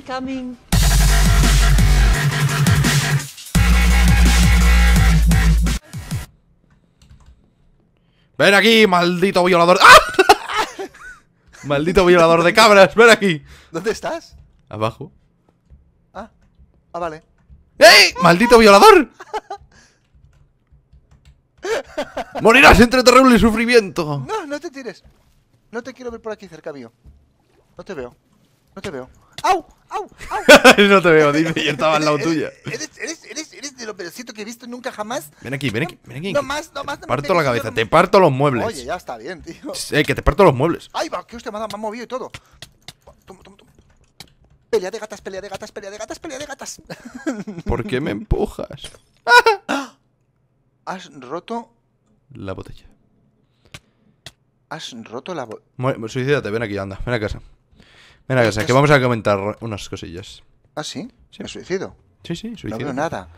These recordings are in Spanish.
coming. Ven aquí, maldito violador. ¡Ah! maldito violador de cabras, ven aquí. ¿Dónde estás? Abajo. Ah, ah vale. ¡Ey! ¡Maldito violador! ¡Morirás entre terrible sufrimiento! No, no te tires. No te quiero ver por aquí cerca mío. No te veo. No te veo. ¡Au! ¡Au! ¡Au! no te veo, dime, yo estaba al lado tuya. Eres, eres, eres, eres de los pedacitos que he visto nunca jamás. Ven aquí, ven aquí, ven aquí. No más, no más. Te parto la cabeza, te parto los muebles. Oye, ya está bien, tío. Eh, que te parto los muebles. Ay, va, que usted me ha, me ha movido y todo. Toma, toma, toma. Pelea de gatas, pelea de gatas, pelea de gatas, pelea de gatas. ¿Por qué me empujas? Has roto... La botella. Has roto la botella. Suicídate, ven aquí, anda, ven a casa. Mira, que vamos a comentar unas cosillas. ¿Ah, sí? sí. suicido? Sí, sí, suicido. No veo nada.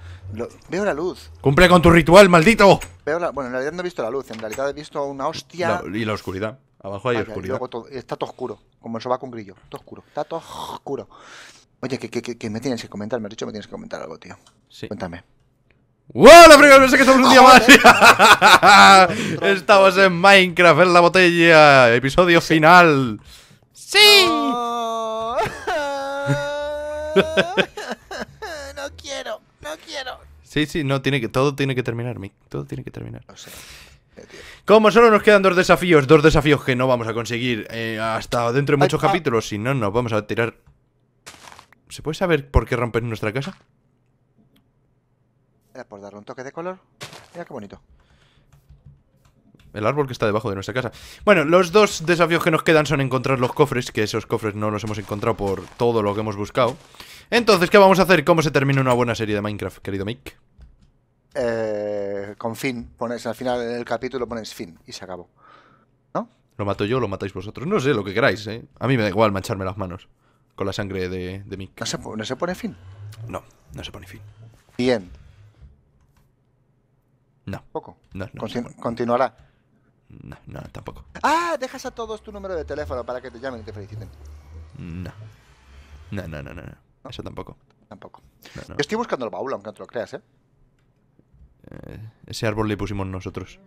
Veo la luz. ¡Cumple con tu ritual, maldito! Bueno, en realidad no he visto la luz. En realidad he visto una hostia... Y la oscuridad. Abajo hay oscuridad. Está todo oscuro. Como eso va con grillo. Todo oscuro. Está todo oscuro. Oye, que, me tienes que comentar, me has dicho que me tienes que comentar algo, tío. Sí. Cuéntame. ¡Wow! La primera vez que estamos un día más. estamos en Minecraft en la botella. Episodio final. ¡Sí! no quiero, no quiero. Sí, sí, no, tiene que, todo tiene que terminar, Mick. Todo tiene que terminar. Eh, Como solo nos quedan dos desafíos, dos desafíos que no vamos a conseguir eh, hasta dentro de muchos ah. capítulos, si no, nos vamos a tirar. ¿Se puede saber por qué rompen nuestra casa? Era por darle un toque de color. Mira qué bonito el árbol que está debajo de nuestra casa. Bueno, los dos desafíos que nos quedan son encontrar los cofres, que esos cofres no los hemos encontrado por todo lo que hemos buscado. Entonces, ¿qué vamos a hacer? ¿Cómo se termina una buena serie de Minecraft, querido Mick? Eh, con fin, pones al final del capítulo pones fin y se acabó. ¿No? Lo mato yo, lo matáis vosotros. No sé, lo que queráis, ¿eh? A mí me da igual mancharme las manos con la sangre de, Mick. ¿No se, pone fin? No, no se pone fin. Bien. No. Poco. No, continuará. No, no, tampoco. Ah, dejas a todos tu número de teléfono para que te llamen y te feliciten. No. No, no, no, no. Eso tampoco. Tampoco. Estoy buscando el baúl, aunque no te lo creas, ¿eh? ¿eh? Ese árbol le pusimos nosotros.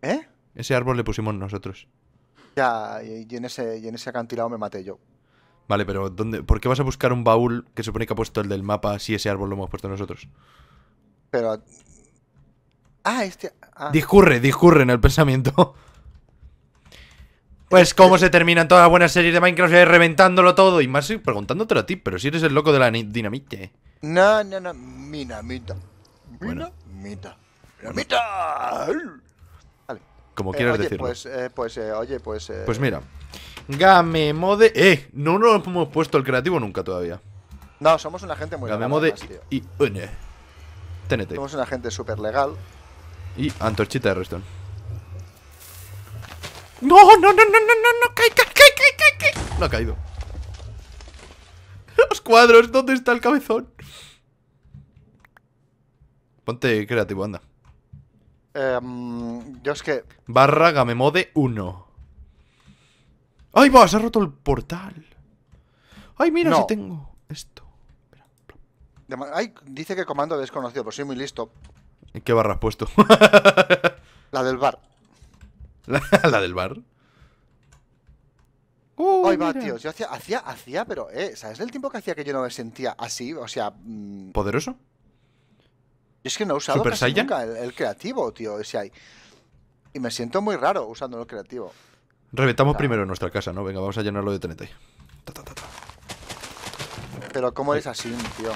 ¿Eh? Ese árbol le pusimos nosotros. Ya, y en ese, y en ese acantilado me maté yo. Vale, pero ¿dónde, ¿por qué vas a buscar un baúl que supone que ha puesto el del mapa si ese árbol lo hemos puesto nosotros? Pero Ah, este. Ah. Discurre, discurre en el pensamiento. Pues cómo se terminan todas las buenas series de Minecraft reventándolo todo. Y más preguntándote a ti, pero si eres el loco de la dinamite. No, no, no. Minamita. Minamita. Minamita. Vale. Como eh, quieras decirlo. Pues, eh, pues eh, oye, pues... Pues mira. Game mode... Eh, no nos hemos puesto el creativo nunca todavía. No, somos una gente muy legal. Game mode y... Somos una gente súper legal. Y antorchita de redstone No, no, no, no, no, no, no, cae, cae, cae, cae, No ha caído Los cuadros, ¿dónde está el cabezón? Ponte creativo, anda um, Yo es que... Barra gamemode 1 ¡Ay, va! Se ha roto el portal ¡Ay, mira si tengo esto! Ay, dice que comando desconocido, Pero pues soy muy listo ¿En qué barra has puesto? la del bar. La, del bar. Uh, va, tío. Yo hacía, hacía, hacía, pero, eh, ¿sabes el tiempo que hacía que yo no me sentía así? O sea. Mm. ¿Poderoso? Es que no he usado casi nunca el, creativo, tío. Ese hay Y me siento muy raro usando el creativo. Reventamos primero nuestra casa, ¿no? Venga, vamos a llenarlo de TNT. pero, ¿cómo eres así, tío?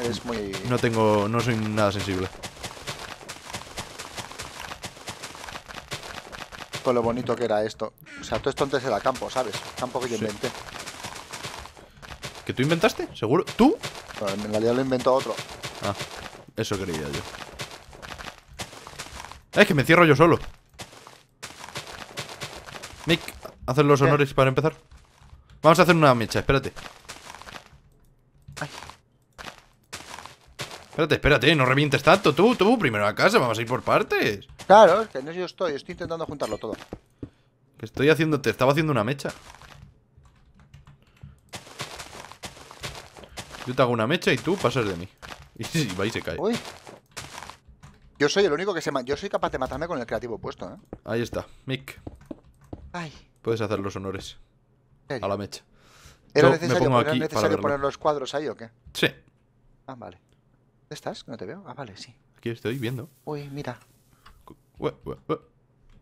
Eres muy. No tengo. No soy nada sensible. lo bonito que era esto. O sea, todo esto antes era campo, ¿sabes? Campo que yo inventé. ¿Que tú inventaste? ¿Seguro? ¿Tú? en realidad lo inventó otro. Ah, eso creía yo. Es que me cierro yo solo. Mick, haz los honores para empezar. Vamos a hacer una mecha, espérate. Espérate, espérate, no revientes tanto. Tú, tú, primero a casa, vamos a ir por partes. Claro, es que no yo estoy, estoy intentando juntarlo todo. Que estoy haciendo, te estaba haciendo una mecha. Yo te hago una mecha y tú pasas de mí. Y si va y se cae. Uy. Yo soy el único que se Yo soy capaz de matarme con el creativo puesto, ¿eh? Ahí está, Mick. Ay. Puedes hacer los honores. A la mecha. ¿Era necesario, poner los cuadros ahí o qué? Sí. Ah, vale. ¿Dónde estás? No te veo. Ah, vale, sí. Aquí estoy viendo. Uy, mira. Va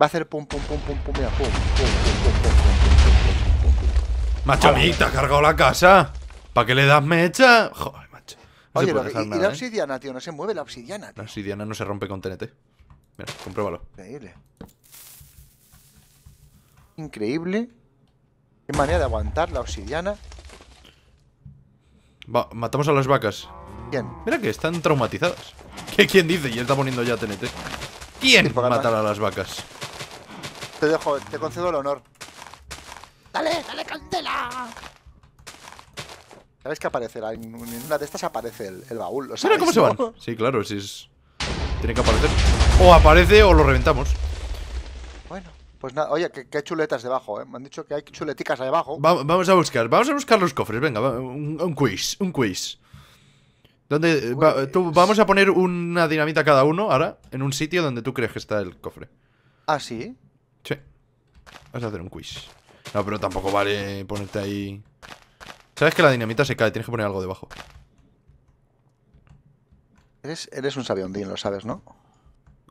a hacer pum, pum, pum, pum, pum, pum, pum, pum, pum, pum, pum, pum, pum, Macho, mí, te ha cargado la casa. ¿Para qué le das mecha? Joder, macho. Oye, y, la obsidiana, tío, no se mueve la obsidiana, tío. La obsidiana no se rompe con TNT. Mira, compruébalo. Increíble. Increíble. Qué manera de aguantar la obsidiana. Va, matamos a las vacas. Bien. Mira que están traumatizadas. ¿Qué quién dice? Y él está poniendo ya TNT. ¿Quién matar a las vacas? Te dejo, te concedo el honor. ¡Dale, dale, candela! ¿Sabes que aparecerá? En una de estas aparece el, baúl. sabes, cómo se van? Sí, claro, si es. Tiene que aparecer. O aparece o lo reventamos. Bueno, pues nada, oye, que, hay chuletas debajo, ¿eh? Me han dicho que hay chuleticas ahí abajo vamos a buscar, vamos a buscar los cofres, venga, un, quiz, un quiz. Eh, pues vamos a poner una dinamita cada uno ahora en un sitio donde tú crees que está el cofre. ¿Ah, sí? Sí. Vas a hacer un quiz. No, pero tampoco vale ponerte ahí... Sabes que la dinamita se cae, tienes que poner algo debajo. Eres, eres un sabiondín, lo sabes, ¿no?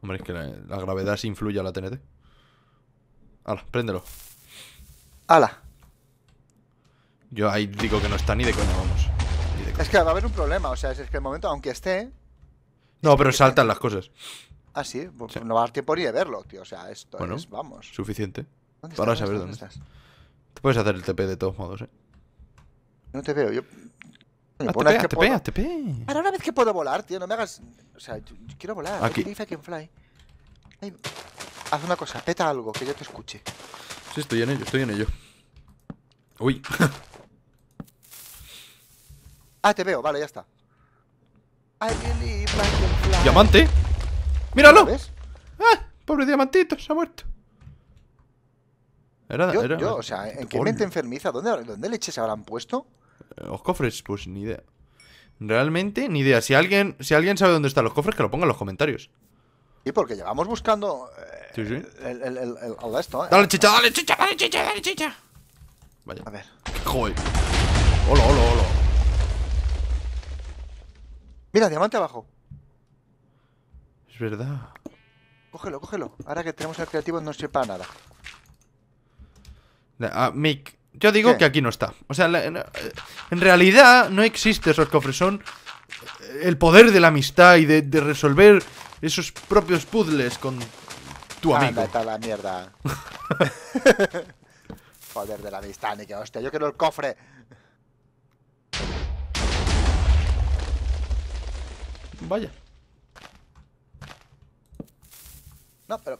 Hombre, es que la, gravedad se influye a la TNT. Ala, préndelo. Ala Yo ahí digo que no está ni de coño vamos. Es que va a haber un problema, o sea, es que el momento, aunque esté. No, pero saltan las cosas. Ah, sí, pues no va a dar tiempo ni de verlo, tío. O sea, esto bueno, vamos. Suficiente. ¿Dónde para estás, saber dónde, estás? Te puedes hacer el TP de todos modos, eh. No te veo, yo. ¡A ah, te vez que Ahora una vez que puedo volar, tío, no me hagas. O sea, quiero volar. Aquí. haz una cosa, peta algo, que yo te escuche. Sí, estoy en ello, estoy en ello. Uy. Ah, te veo, vale, ya está. ¿Diamante? ¡Míralo! ¡Ah! Pobre diamantito, se ha muerto. Era, yo, o sea, ¿en qué mente enfermiza? ¿Dónde, ¿Dónde leches se habrán puesto? Eh, los cofres, pues ni idea. Realmente, ni idea. Si alguien, si alguien sabe dónde están los cofres, que lo ponga en los comentarios. Y sí, porque llevamos buscando. Eh, el, el, esto, eh. Dale chicha, dale chicha, dale chicha, dale chicha. Vaya. A ver. Joder. Hola, hola, hola. Mira, diamante abajo. Es verdad. Cógelo, cógelo. Ahora que tenemos al creativo no sepa nada. Ah, Mick, yo digo que aquí no está. O sea, en realidad no existe esos cofres. Son eh, el poder de la amistad y de, resolver esos propios puzzles con tu amigo. Anda, está la mierda. poder de la amistad, ni que hostia. Yo quiero el cofre. Vaya. No, pero...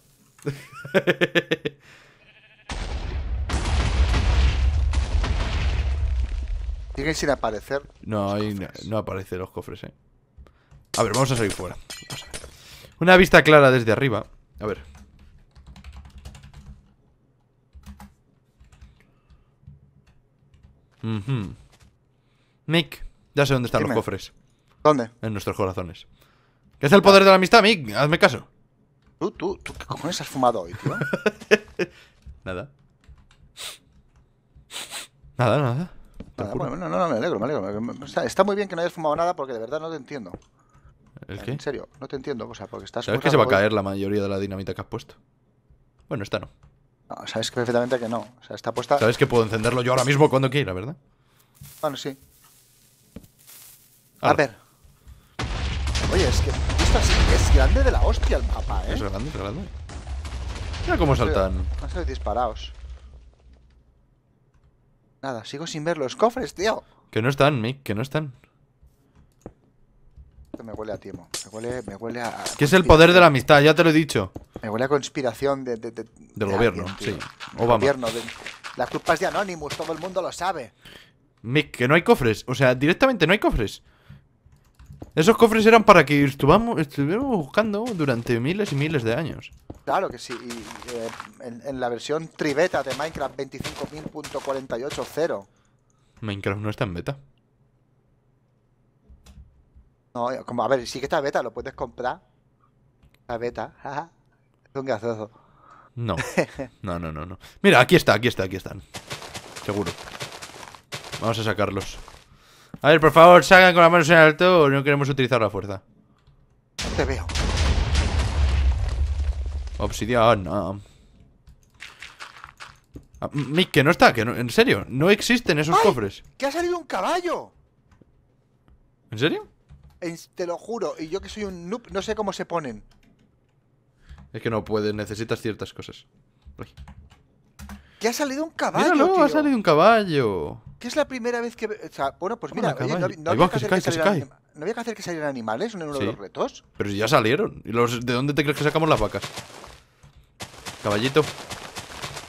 Siguen sin aparecer. No, ahí no, no aparecen los cofres, eh. A ver, vamos a salir fuera. Una vista clara desde arriba. A ver. Uh ya sé dónde están los cofres. ¿Dónde? En nuestros corazones. ¿Qué es el poder de la amistad, Mick? Hazme caso. Tú, tú, tú, ¿qué cojones has fumado hoy, tío? nada. Nada, nada. bueno, no, no, me alegro, me alegro. Está, muy bien que no hayas fumado nada porque de verdad no te entiendo. ¿El qué? En serio, no te entiendo. O sea, porque estás. ¿Sabes que se va a caer la mayoría de la dinamita que has puesto? Bueno, esta no. No, sabes perfectamente que no. O sea, está puesta. Sabes que puedo encenderlo yo ahora mismo cuando quiera, ¿verdad? Bueno, sí. A ver. Oye, es que es, grande de la hostia el mapa, ¿eh? Es grande, es grande. Mira cómo saltan. Han salido disparados. Nada, sigo sin ver los cofres, tío. Que no están, Mick, que no están. Esto me huele a tiempo. Me huele, me huele a. Que es el poder de la amistad, ya te lo he dicho. Me huele a conspiración de, del gobierno, sí. Obama. Gobierno de, la culpa es de Anonymous, todo el mundo lo sabe. Mick, que no hay cofres. O sea, directamente no hay cofres. Esos cofres eran para que estuvamos, estuviéramos buscando durante miles y miles de años. Claro que sí. Y, eh, en, la versión tribeta de Minecraft 25.000.48.0 Minecraft no está en beta. No, eh, como, a ver, sí que está en beta, lo puedes comprar. Está beta. es un gazoso. No. No, no, no, no. Mira, aquí está, aquí está, aquí están. Seguro. Vamos a sacarlos. A ver, por favor, salgan con las manos en alto o no queremos utilizar la fuerza. Te veo. Obsidian. Ah. Ah, Mick, que no está, que en serio, no existen esos cofres. ¡Que ha salido un caballo! ¿En serio? te lo juro, y yo que soy un noob, no sé cómo se ponen. Es que no puedes, necesitas ciertas cosas. ¡Que ha salido un caballo! Míralo, ha salido un caballo! es la primera vez que. O sea, bueno, pues mira, no, había que hacer que salieran animales en uno de los retos. Pero si ya salieron. ¿Y los, de dónde te crees que sacamos las vacas? Caballito.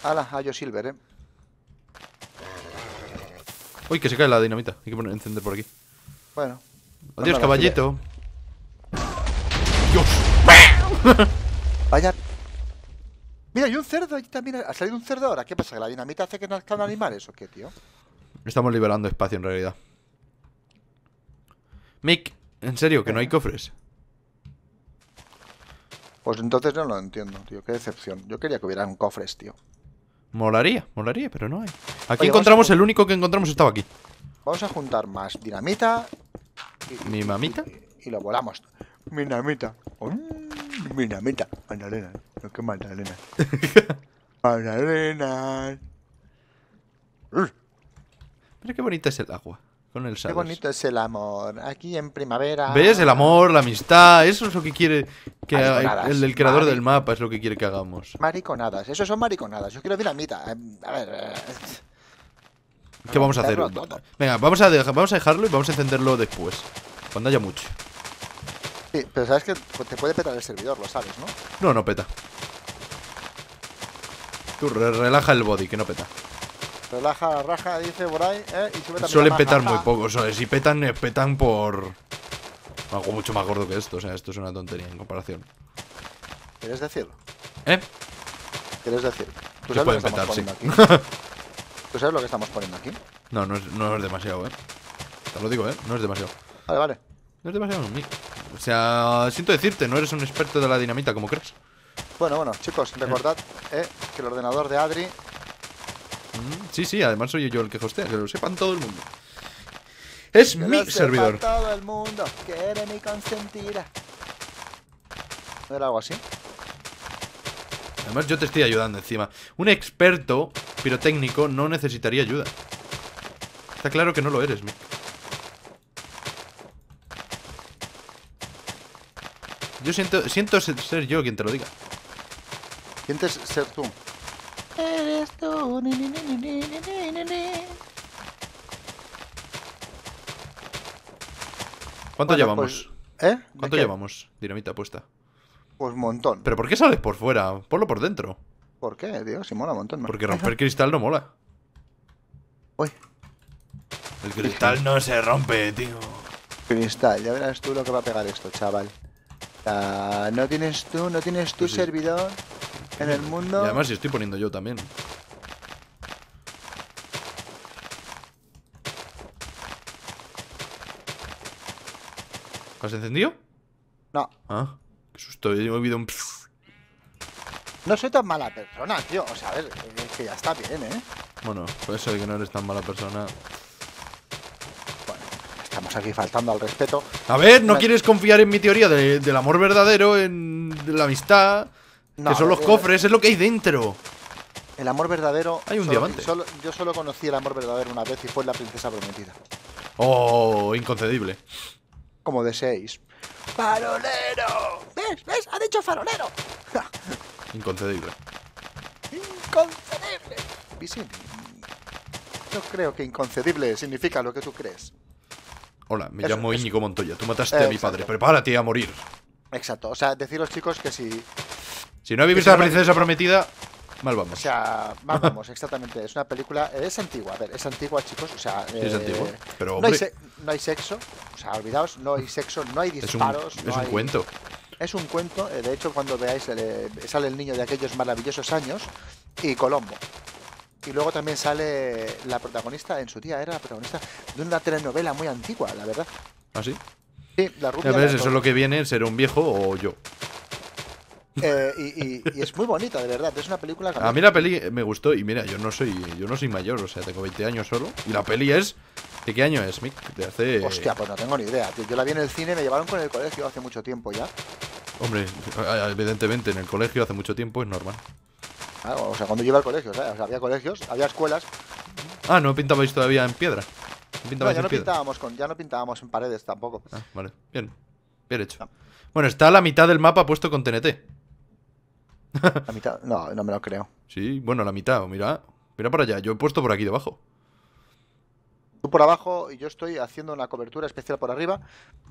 Ala, a Silver, eh. Uy, que se cae la dinamita. Hay que poner, encender por aquí. Bueno. Adiós, caballito. ¡Dios! Vaya. Mira, hay un cerdo allí también. Ha salido un cerdo ahora. ¿Qué pasa? ¿Que la dinamita hace que nazcan animales o qué, tío? Estamos liberando espacio en realidad. Mick, ¿en serio que no hay eh. cofres? Pues entonces no lo entiendo, tío. Qué decepción. Yo quería que hubieran cofres, tío. Molaría, molaría, pero no hay. Aquí encontramos, el único que encontramos estaba aquí. Vamos a juntar más dinamita. ¿Mi mamita? Y, lo volamos. minamita namita. Oh, mi Magdalena. No, qué Magdalena. Magdalena. Mira qué bonita es el agua. Con el Qué bonito es el amor. Aquí en primavera. ¿Ves? El amor, la amistad. Eso es lo que quiere que el, creador del mapa es lo que quiere que hagamos. Mariconadas. Eso son mariconadas. Yo quiero dinamita. Eh, a ver. Eh. ¿Qué vamos a hacer? Venga, vamos a, vamos a dejarlo y vamos a encenderlo después. Cuando haya mucho. Sí, pero sabes que te puede petar el servidor, lo sabes, ¿no? No, no peta. Tú relaja el body, que no peta. Relaja, raja, dice por ahí, ¿eh? Y sube Suelen petar muy poco, o si petan, eh, petan por... Algo mucho más gordo que esto, o sea, esto es una tontería en comparación. ¿Quieres decirlo? ¿Eh? ¿Quieres decir? ¿Tú sabes, pueden lo que petar, sí. ¿Tú sabes lo que estamos poniendo aquí? No, no es, demasiado, ¿eh? Te lo digo, ¿eh? No es demasiado. Vale, vale. No es demasiado, O sea, siento decirte, no eres un experto de la dinamita, como crees. Bueno, bueno, chicos, recordad Eh, ¿eh? que el ordenador de Adri Sí, sí, además soy yo el que hostea, que lo sepan todo el mundo. Es mi servidor. Todo el mundo, que mi consentida. era algo así? Además yo te estoy ayudando encima. Un experto pirotécnico no necesitaría ayuda. Está claro que no lo eres, mi. Yo siento, siento ser yo quien te lo diga. ¿Sientes ser tú? ¿Cuánto llevamos? ¿Eh? ¿Cuánto llevamos? Dinamita puesta. Pues un montón. ¿Pero por qué sales por fuera? Ponlo por dentro. ¿Por qué, tío? Si mola un montón, ¿no? Porque romper cristal no mola. Uy. El cristal no se rompe, tío. Cristal, ya verás tú lo que va a pegar esto, chaval. no tienes tú, no tienes tu servidor en el mundo. Y además, si estoy poniendo yo también. ¿Se has encendido? No. Ah, qué susto, he oído un... No soy tan mala persona, tío. O sea, a ver, que ya está bien, ¿eh? Bueno, por eso de que no eres tan mala persona. Bueno, estamos aquí faltando al respeto. A ver, ¿no quieres confiar en mi teoría del amor verdadero, en la amistad? No, que son los eh, cofres, es lo que hay dentro. El amor verdadero. Hay un diamante. yo solo conocí el amor verdadero una vez y fue la princesa prometida. Oh, inconcebible como deseéis 6. ¡Farolero! ¿Ves? ¿Ves? ¡Ha dicho farolero! Inconcedible. ¡Inconcedible! No creo que inconcedible significa lo que tú crees. Hola, me llamo Íñigo Montoya. Tú mataste a mi padre. Prepárate a morir. Exacto. O sea, decir los chicos que si. Si no vivís a la princesa prometida, mal vamos. O sea, mal vamos, exactamente. Es una película. Es antigua, a ver, es antigua, chicos. O sea. es eh, antigua. Pero, hombre... no hay sexo. O sea, olvidaos, no hay sexo, no hay disparos. Es un, cuento. Es un cuento. Eh, de hecho, cuando veáis, eh, sale el niño de aquellos maravillosos años y Colombo. Y luego también sale la protagonista, en su día era la protagonista de una telenovela muy antigua, la verdad. ¿Ah, sí? Sí, la rubia. A eso es lo que viene, ser un viejo o yo. Eh, y, es muy bonita, de verdad. Es una película que... A mí la peli me gustó y mira, yo no soy yo no soy mayor, o sea, tengo 20 años solo. Y la peli es... ¿De qué año es, Mick? De hace... Hostia, pues no tengo ni idea, Yo la vi en el cine, me llevaron con el colegio hace mucho tiempo ya. Hombre, evidentemente, en el colegio hace mucho tiempo es normal. Ah, o sea, cuando iba al colegio, O sea, había colegios, había escuelas. Ah, no pintabais todavía en piedra. No, ya, no pintábamos con, ya no pintábamos en paredes tampoco. Ah, vale. Bien. Bien hecho. Bueno, está a la mitad del mapa puesto con TNT. La mitad, no, no me lo creo. Sí, bueno, la mitad, mira, mira para allá, yo he puesto por aquí debajo. Tú por abajo y yo estoy haciendo una cobertura especial por arriba,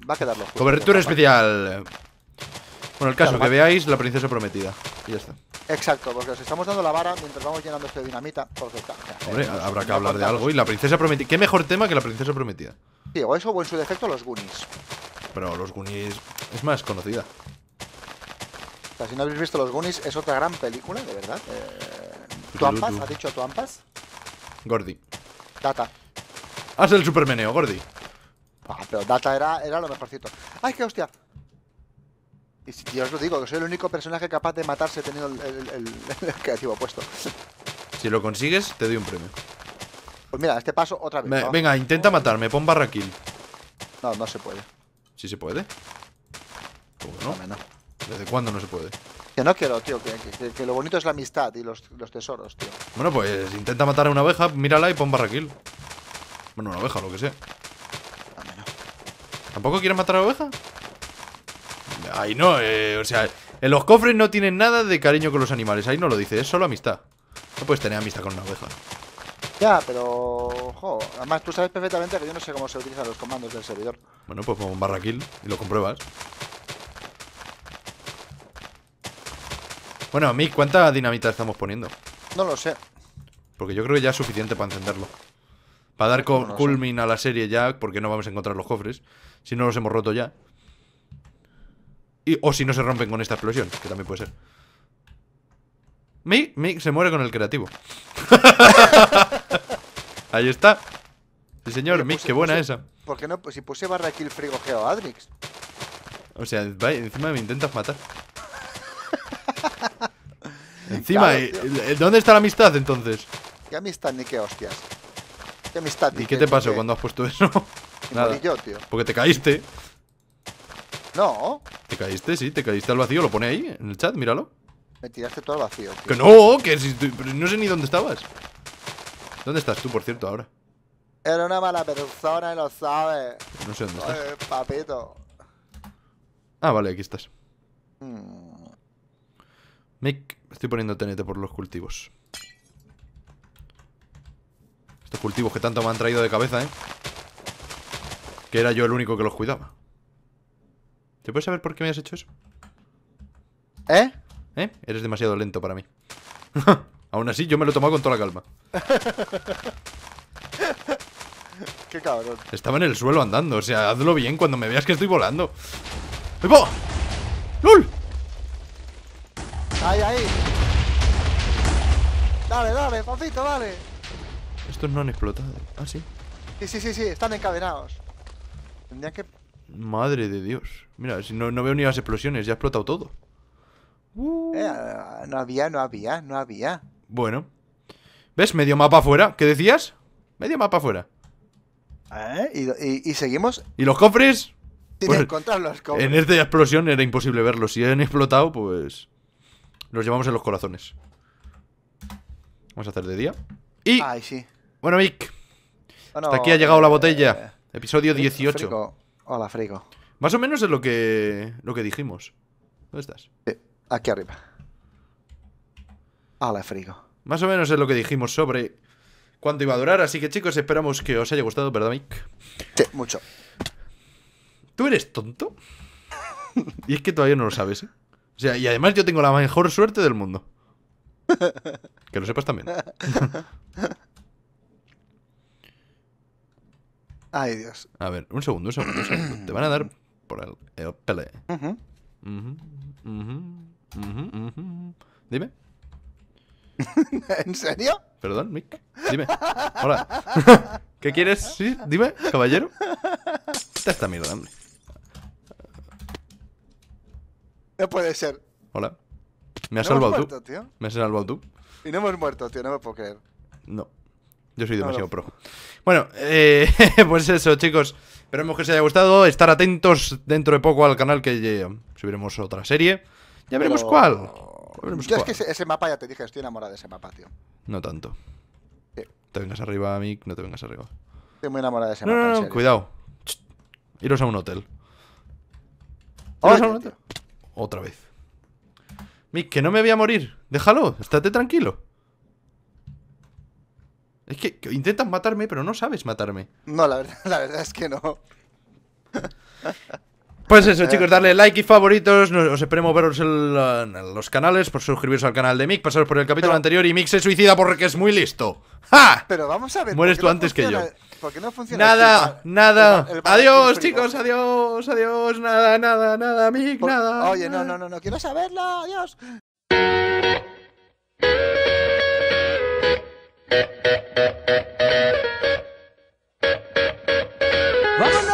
va a quedarlo. Justo. Cobertura especial. Bueno, el caso, que veáis la princesa prometida. Y ya está. Exacto, porque os estamos dando la vara mientras vamos llenando este dinamita. Hombre, habrá que hablar de algo. Y la princesa prometida. ¿Qué mejor tema que la princesa prometida? o eso o en su defecto los Goonies. Pero los Goonies es más conocida si no habéis visto Los Goonies, es otra gran película, de verdad. ¿Tu eh, eh, ¿Tuampas? ¿Has dicho tu Ampas? Gordi. Data. Haz ah, el supermeneo, Gordi. Ah, pero Data era, era lo mejorcito. ¡Ay, qué hostia! Y si os lo digo, que soy el único personaje capaz de matarse teniendo el, el, el, creativo puesto. Si lo consigues, te doy un premio. Pues mira, este paso otra vez. Venga, intenta matarme, pon barra kill. No, no se puede. Sí se puede. ¿Cómo no. ¿Desde cuándo no se puede? Que no quiero, tío, que, lo bonito es la amistad y los, tesoros, tío. Bueno, pues intenta matar a una oveja mírala y pon barraquil. Bueno, una oveja, lo que sea. Ah, ¿Tampoco quieres matar a la oveja? Ahí no, eh, o sea, en los cofres no tienen nada de cariño con los animales, ahí no lo dice, es solo amistad. No puedes tener amistad con una oveja. Ya, pero... Jo, además tú sabes perfectamente que yo no sé cómo se utilizan los comandos del servidor. Bueno, pues pon barraquil y lo compruebas. Bueno, Mick, ¿cuánta dinamita estamos poniendo? No lo sé. Porque yo creo que ya es suficiente para encenderlo. Para dar culmin a la serie ya, porque no vamos a encontrar los cofres. Si no los hemos roto ya. Y, o si no se rompen con esta explosión, que también puede ser. Mick, Mick se muere con el creativo. Ahí está. el señor, Mick, pues qué buena esa. ¿Por no? Pues si puse barra aquí el frigo geo Adrix. O sea, encima me intentas matar. Encima, eh, eh, ¿dónde está la amistad entonces? ¿Qué amistad ni qué hostias? ¿Qué amistad ni ¿Y qué te pasó cuando has puesto eso? Nada. tío. Porque te caíste. No. ¿Te caíste? Sí, te caíste al vacío. Lo pone ahí en el chat, míralo. Me tiraste todo al vacío. Que no, que no sé ni dónde estabas. ¿Dónde estás tú, por cierto, ahora? Era una mala persona y lo sabe. No sé dónde estás. papito. Ah, vale, aquí estás. Hmm. Mick. Estoy poniendo tenete por los cultivos. Estos cultivos que tanto me han traído de cabeza, ¿eh? Que era yo el único que los cuidaba. ¿Te puedes saber por qué me has hecho eso? ¿Eh? ¿Eh? Eres demasiado lento para mí. Aún así, yo me lo he tomado con toda la calma. Qué cabrón. Estaba en el suelo andando, o sea, hazlo bien cuando me veas que estoy volando. ¡Epo! ¡Lul! Ahí, ahí. Dale, dale, papito, dale. Estos no han explotado. Ah, sí. Sí, sí, sí, sí, están encadenados. Tendrían que. Madre de Dios. Mira, si no, no veo ni las explosiones, ya ha explotado todo. Eh, no había, no había, no había. Bueno. ¿Ves? Medio mapa afuera. ¿Qué decías? Medio mapa afuera. ¿Eh? ¿Y, seguimos? ¿Y los cofres? Pues, encontrar los cofres. En esta explosión era imposible verlos. Si han explotado, pues. Los llevamos en los corazones. Vamos a hacer de día. Y. sí. Bueno, Mick. hasta aquí ha llegado la eh, botella. Eh, episodio 18. Hola, Frigo Más o menos es lo que, lo que dijimos. ¿Dónde estás? aquí arriba. Hola, Frigo Más o menos es lo que dijimos sobre cuánto iba a durar. Así que, chicos, esperamos que os haya gustado, ¿verdad, Mick? Sí, mucho. ¿Tú eres tonto? y es que todavía no lo sabes, ¿eh? O sea, y además yo tengo la mejor suerte del mundo. Que lo sepas también. Ay, Dios. A ver, un segundo, un segundo, Te van a dar por el, pele. Dime. ¿En serio? Perdón, Mick. Dime. Hola. ¿Qué quieres? Sí, dime, caballero. esta mierda, hombre. No puede ser. Hola. Me has salvado tú. Me has salvado tú. Y no hemos muerto, tío, no me puedo creer. No. Yo soy demasiado pro. Bueno, eh, pues eso, chicos. Esperemos que os haya gustado. Estar atentos dentro de poco al canal que subiremos otra serie. Ya veremos cuál. Ya es que ese, mapa ya te dije, estoy enamorado de ese mapa, tío. No tanto. Te vengas arriba, Mick, no te vengas arriba. Estoy muy enamorado de ese mapa. cuidado. Iros a un hotel. Iros a un hotel. Otra vez. Mick, que no me voy a morir. Déjalo, estate tranquilo. Es que, intentas matarme, pero no sabes matarme. No, la verdad, la verdad es que no. Pues eso, eh. chicos, darle like y favoritos. Nos, os esperemos veros en, los canales, por suscribiros al canal de Mick, pasaros por el capítulo anterior y Mick se suicida porque es muy listo. ¡Ja! Pero vamos a ver. Mueres tú antes que yo. no funciona? Nada, nada. adiós, chicos, adiós, adiós. Nada, nada, nada, Mick, oh, nada. Oye, no, no, no, no quiero saberlo. Adiós. ¡Vámonos!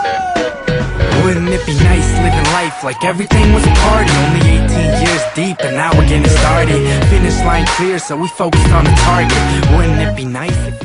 just living life like everything was a party Only 18 years deep and now we're getting started Finish line clear so we focused on the target Wouldn't it be nice